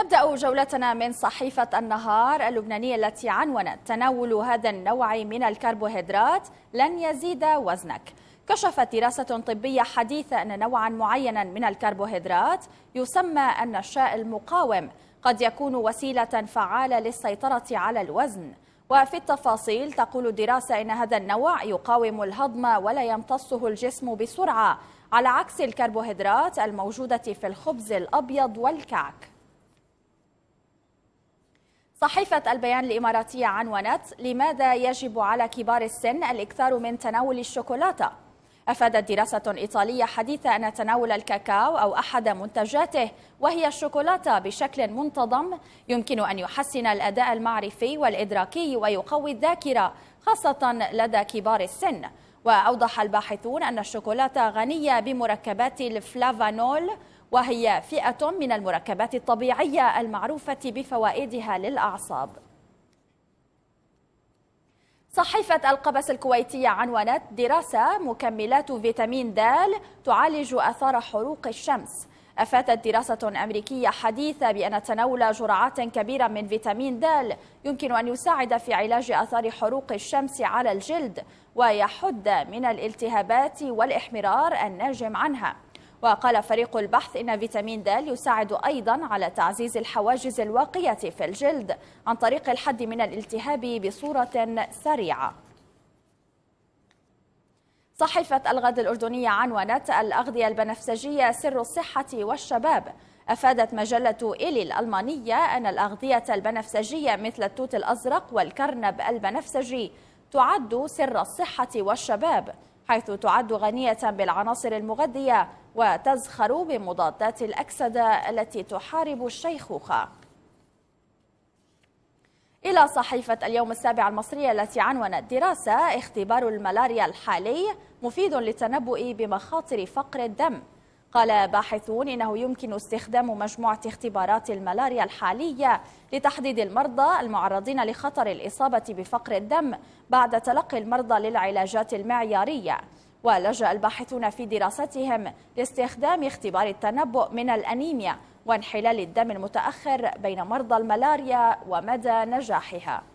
نبدأ جولتنا من صحيفة النهار اللبنانية التي عنونت تناول هذا النوع من الكربوهيدرات لن يزيد وزنك كشفت دراسة طبية حديثة أن نوعا معينا من الكربوهيدرات يسمى النشاء المقاوم قد يكون وسيلة فعالة للسيطرة على الوزن وفي التفاصيل تقول الدراسة إن هذا النوع يقاوم الهضم ولا يمتصه الجسم بسرعة على عكس الكربوهيدرات الموجودة في الخبز الأبيض والكعك صحيفة البيان الإماراتية عنونت لماذا يجب على كبار السن الإكثار من تناول الشوكولاتة؟ أفادت دراسة إيطالية حديثة أن تناول الكاكاو أو أحد منتجاته وهي الشوكولاتة بشكل منتظم يمكن أن يحسن الأداء المعرفي والإدراكي ويقوي الذاكرة خاصة لدى كبار السن وأوضح الباحثون أن الشوكولاتة غنية بمركبات الفلافانول وهي فئة من المركبات الطبيعية المعروفة بفوائدها للأعصاب صحيفة القبس الكويتية عنونت دراسة مكملات فيتامين د تعالج أثار حروق الشمس أفادت دراسة أمريكية حديثة بأن تناول جرعات كبيرة من فيتامين د يمكن أن يساعد في علاج أثار حروق الشمس على الجلد ويحد من الالتهابات والإحمرار الناجم عنها وقال فريق البحث إن فيتامين د يساعد أيضا على تعزيز الحواجز الواقية في الجلد عن طريق الحد من الالتهاب بصورة سريعة صحيفة الغد الأردنية عنونت الأغذية البنفسجية سر الصحة والشباب أفادت مجلة إيلي الألمانية أن الأغذية البنفسجية مثل التوت الأزرق والكرنب البنفسجي تعد سر الصحة والشباب حيث تعد غنية بالعناصر المغذية وتزخر بمضادات الأكسدة التي تحارب الشيخوخة إلى صحيفة اليوم السابع المصرية التي عنونت دراسة اختبار الملاريا الحالي مفيد للتنبؤ بمخاطر فقر الدم قال باحثون إنه يمكن استخدام مجموعة اختبارات الملاريا الحالية لتحديد المرضى المعرضين لخطر الإصابة بفقر الدم بعد تلقي المرضى للعلاجات المعيارية ولجأ الباحثون في دراستهم لاستخدام اختبار التنبؤ من الأنيميا وانحلال الدم المتأخر بين مرضى الملاريا ومدى نجاحها